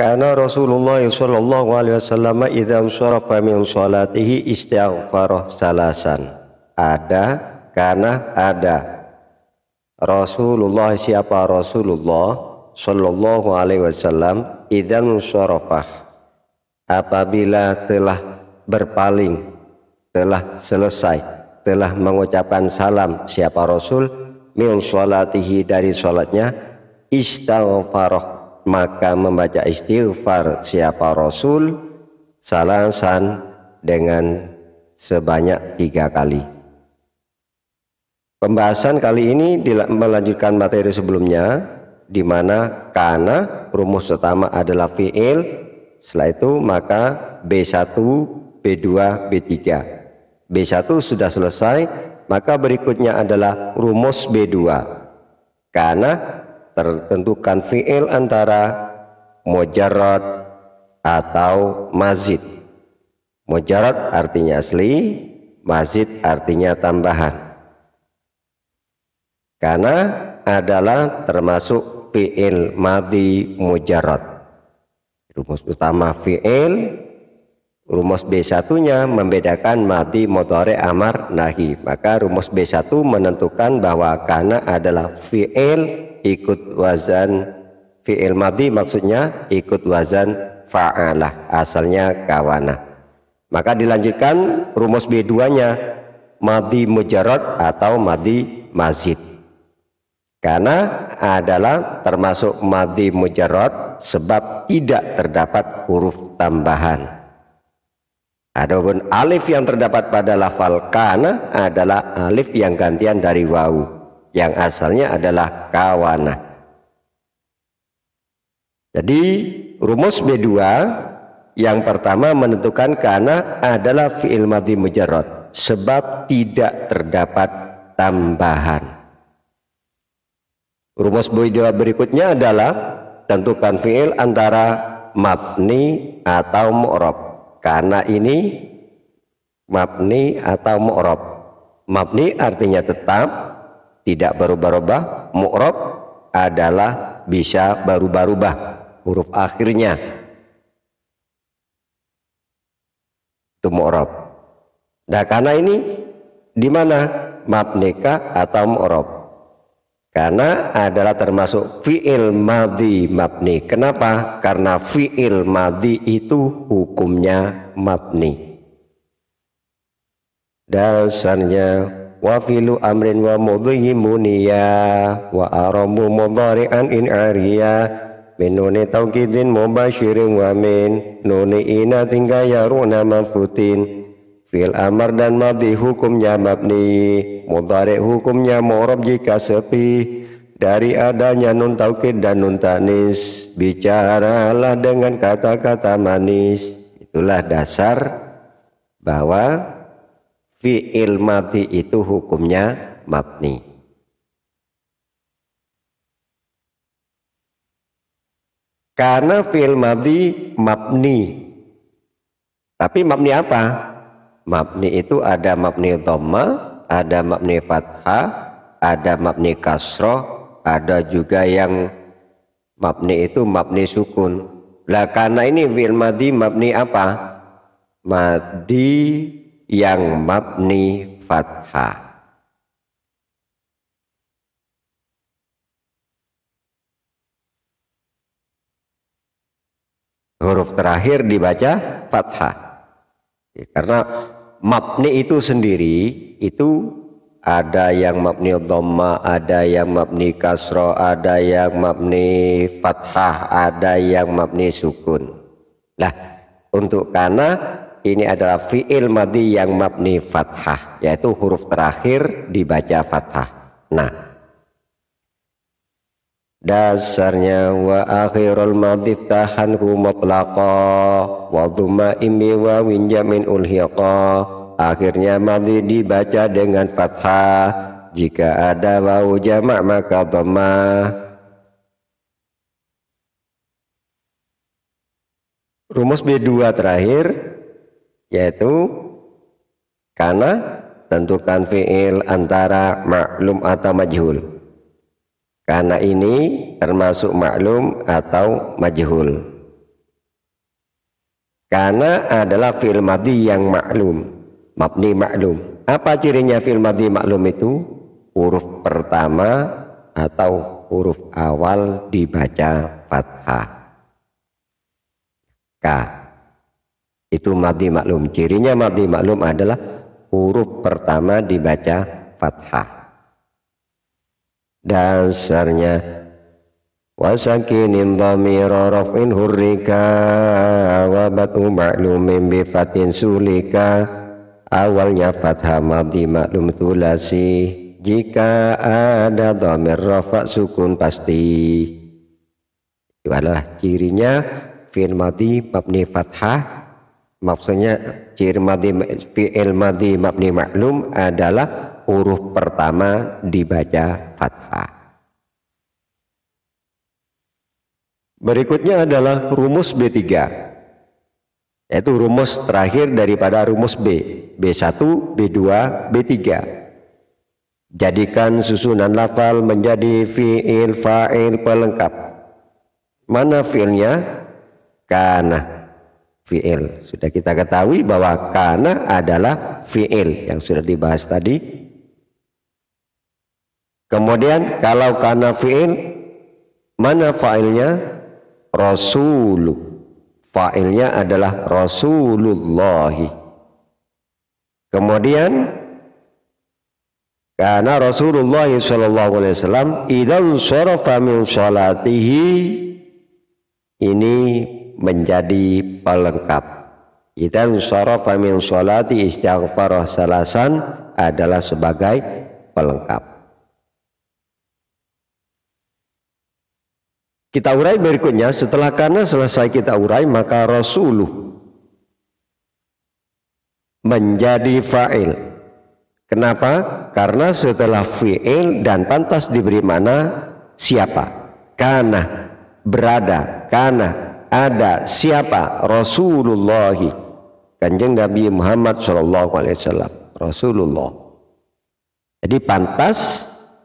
Karena Rasulullah sallallahu alaihi wasallam idza sarafa min salatihi salasan. Ada karena ada. Rasulullah siapa Rasulullah sallallahu alaihi wasallam idza apabila telah berpaling telah selesai telah mengucapkan salam siapa Rasul min salatihi dari salatnya istighfaroh maka membaca istighfar siapa Rasul salasan dengan sebanyak tiga kali. Pembahasan kali ini melanjutkan materi sebelumnya di mana karena rumus utama adalah fi'il setelah itu maka B1, B2, B3. B1 sudah selesai, maka berikutnya adalah rumus B2. Karena tertentukan fi'il antara mujarrad atau mazid. Mujarad artinya asli, mazid artinya tambahan. Karena adalah termasuk fi'il madhi mujarad. Rumus utama fi'il Rumus B1-nya membedakan mati motore amar nahi. Maka rumus B1 menentukan bahwa karena adalah fi'il ikut wazan fi'il mati maksudnya ikut wazan fa'alah asalnya kawana. Maka dilanjutkan rumus B2-nya mati mujarot atau mati mazid karena adalah termasuk mati mujarot sebab tidak terdapat huruf tambahan Adapun alif yang terdapat pada lafal kana adalah alif yang gantian dari wau yang asalnya adalah kawana. Jadi rumus B2 yang pertama menentukan kana adalah fi'il madhi mujarrad sebab tidak terdapat tambahan. Rumus B2 berikutnya adalah tentukan fi'il antara mabni atau mu'rab. Karena ini mabni atau mu'rob. Mabni artinya tetap, tidak berubah-ubah. Mu'rob adalah bisa berubah-ubah huruf akhirnya. Itu mu'rob. Nah karena ini di mana mabnika atau mu'rob karena adalah termasuk fi'il madhi mabni. Kenapa? Karena fi'il madhi itu hukumnya mabni. Dasarnya wa filu amrin wa mudhihi muniya wa aramu mudhari'an in ariya min nuni tawqidin mubashirin wa min nuni ina tingga yaruna mafutin fil amar dan madhi hukumnya mabni Mudhari hukumnya mu'rob jika sepi dari adanya nun taukid dan nun tanis. Bicaralah dengan kata-kata manis. Itulah dasar bahwa fi'il mati itu hukumnya mabni. Karena fi'il mati mabni. Tapi mabni apa? Mabni itu ada mabni dhamma, ada mabni fathah, ada mabni kasroh, ada juga yang mabni itu mabni sukun. Lah karena ini fi'il madi mabni apa? Madi yang mabni fathah. Huruf terakhir dibaca fathah. Ya, karena mabni itu sendiri itu ada yang mabni dhamma, ada yang mabni kasro, ada yang mabni fathah, ada yang mabni sukun. Lah, untuk karena ini adalah fi'il madhi yang mabni fathah, yaitu huruf terakhir dibaca fathah. Nah, dasarnya wa akhirul madhi tahanhu mutlaqa wa dhumma imi wa winjamin ulhiqa Akhirnya mati dibaca dengan fathah. Jika ada wau jamak maka dhammah. Rumus B2 terakhir yaitu karena tentukan fi'il antara maklum atau majhul. Karena ini termasuk maklum atau majhul. Karena adalah fi'il mati yang maklum mabni maklum apa cirinya fil mabni maklum itu huruf pertama atau huruf awal dibaca fathah k itu mabni maklum cirinya mabni maklum adalah huruf pertama dibaca fathah dasarnya wasakinin dhamira raf'in hurrika wa batu ma'lumin bifatin sulika awalnya fathah madhi maklum tulasi jika ada dhamir rafa sukun pasti itu adalah cirinya fi'il madhi mabni fathah maksudnya ciri madhi fi'il madhi mabni maklum adalah huruf pertama dibaca fathah Berikutnya adalah rumus B3 yaitu rumus terakhir daripada rumus B B1, B2, B3 jadikan susunan lafal menjadi fi'il, fa'il, pelengkap mana fi'ilnya? kana fi'il sudah kita ketahui bahwa kana adalah fi'il yang sudah dibahas tadi kemudian kalau kana fi'il mana fa'ilnya? Rasuluk. Fa'ilnya adalah Rasulullah. Kemudian karena Rasulullah sallallahu alaihi wasallam idzan sarafa min salatihi ini menjadi pelengkap. Idzan sarafa min salati istighfar salasan adalah sebagai pelengkap. Kita urai berikutnya, setelah karena selesai kita urai, maka Rasuluh menjadi fa'il. Kenapa? Karena setelah fi'il dan pantas diberi mana siapa? Karena berada, karena ada siapa? Rasulullah. Kanjeng Nabi Muhammad Shallallahu Alaihi Wasallam. Rasulullah. Jadi pantas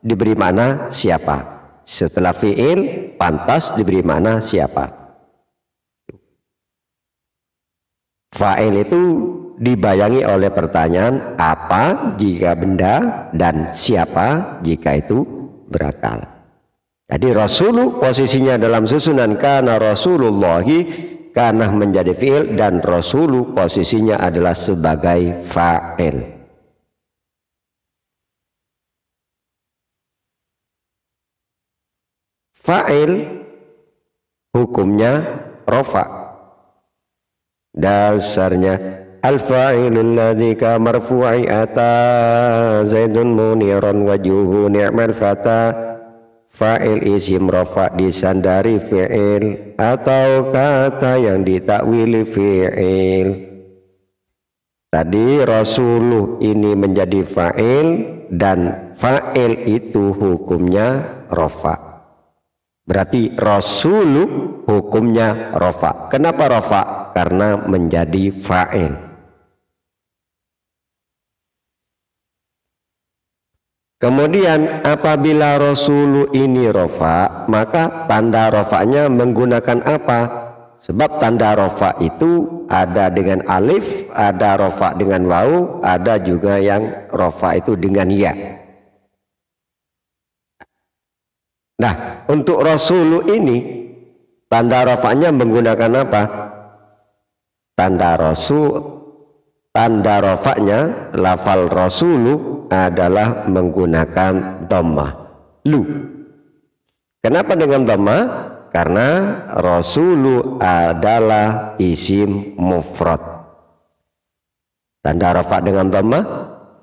diberi mana siapa? Setelah fi'il, pantas diberi mana siapa. Fa'il itu dibayangi oleh pertanyaan apa jika benda dan siapa jika itu berakal. Jadi Rasulullah posisinya dalam susunan karena Rasulullah karena menjadi fi'il dan Rasulullah posisinya adalah sebagai fa'il. fa'il hukumnya rofa dasarnya الفاعل الذي marfu'i ata zaidun muniran wajuhu ni'mal fata fa'il isim rofa disandari fi'il atau kata yang ditakwili fi'il tadi rasuluh ini menjadi fa'il dan fa'il itu hukumnya rofa. Berarti rasulu hukumnya rofa. Kenapa rofa? Karena menjadi fa'il. Kemudian apabila rasulu ini rofa, maka tanda rofanya menggunakan apa? Sebab tanda rofa itu ada dengan alif, ada rofa dengan wau, ada juga yang rofa itu dengan ya. Nah, untuk Rasulu ini tanda rofaknya menggunakan apa? Tanda Rasul tanda rofaknya lafal rasulu adalah menggunakan dhamma lu kenapa dengan dhamma karena rasulu adalah isim mufrad tanda rofak dengan dhamma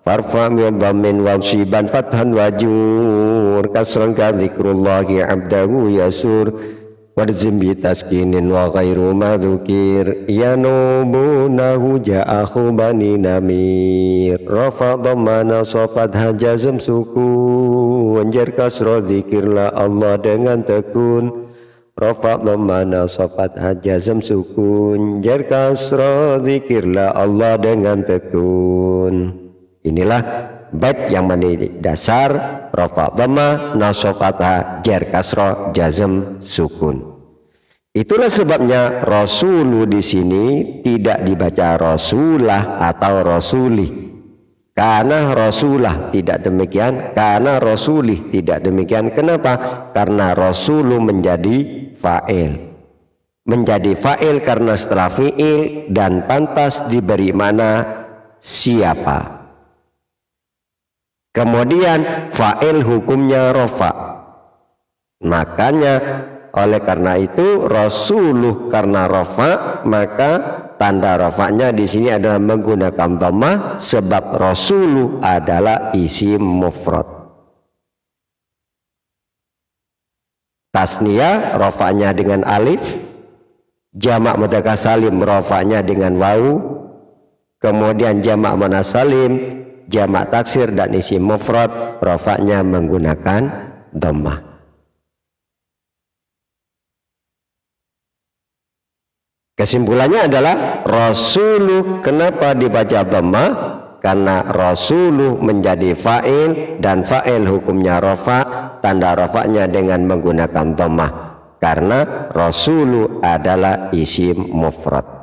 Warfa min dhammin wa shiban fathan wajur kasran ka zikrullahi abdahu yasur warzim bi taskinin wa ghairu madhukir yanubunahu ja'ahu bani namir rafa dhammana sofat hajazm suku wanjar kasra zikirlah Allah dengan tekun Rafa dhammana sofat hajazm sukun jar kasra zikirlah Allah dengan tekun Inilah bait yang menjadi dasar rafa dhamma nasofatha jar kasro jazm sukun. Itulah sebabnya rasulu di sini tidak dibaca rasulah atau rasuli. Karena rasulah tidak demikian, karena rasuli tidak demikian. Kenapa? Karena rasulu menjadi fa'il. Menjadi fa'il karena setelah fi'il dan pantas diberi mana siapa Kemudian fa'il hukumnya rofa. Makanya oleh karena itu Rasuluh karena rofa maka tanda rofanya di sini adalah menggunakan tama sebab Rasuluh adalah isi mufrad. Tasnia rofanya dengan alif, jamak mudzakkar salim rofanya dengan wau, kemudian jamak manasalim. salim jamak taksir dan isi mufrad rofaknya menggunakan domah. Kesimpulannya adalah Rasuluh kenapa dibaca domah Karena Rasuluh menjadi fa'il dan fa'il hukumnya rofa tanda rofaknya dengan menggunakan domah karena Rasuluh adalah isim mufrad.